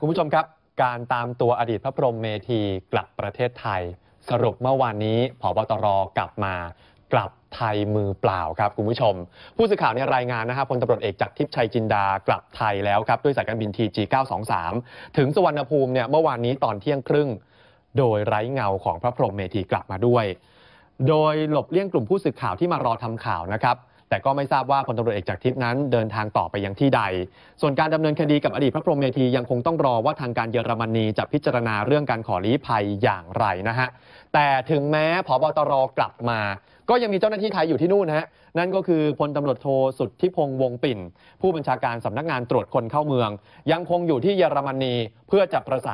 คุณผู้ชมครับ การตามตัวอดีตพระพรหมเมธีกลับประเทศไทย สรุปเมื่อวานนี้ผบตรกลับมา กลับไทยมือเปล่าครับคุณผู้ชม ผู้สื่อข่าวในรายงานนะครับพลตำรวจเอกจากทิพย์ชัยจินดากลับไทยแล้วครับด้วยสายการบินท TG 923ถึงสุวรรณภูมิเนี่ยเมื่อวานนี้ตอนเที่ยงครึ่ง โดยไร้เงาของพระพรหมเมธีกลับมาด้วย โดยหลบเลี่ยงกลุ่มผู้สื่อข่าวที่มารอทำข่าวนะครับแต่ก็ไม่ทราบว่าพลตำรวจเอกจากทิพย์นั้นเดินทางต่อไปยังที่ใด ส่วนการดำเนินคดีกับอดีตพระพรหมเมธียังคงต้องรอว่าทางการเยอรมนีจะพิจารณาเรื่องการขอลี้ภัยอย่างไรนะฮะ แต่ถึงแม้พบตรกลับมา ก็ยังมีเจ้าหน้าที่ไทยอยู่ที่นู่นฮะ นั่นก็คือพลตำรวจโทสุทธิพงษ์วงปิ่น ผู้บัญชาการสำนักงานตรวจคนเข้าเมือง ยังคงอยู่ที่เยอรมนีเพื่อจะประสาน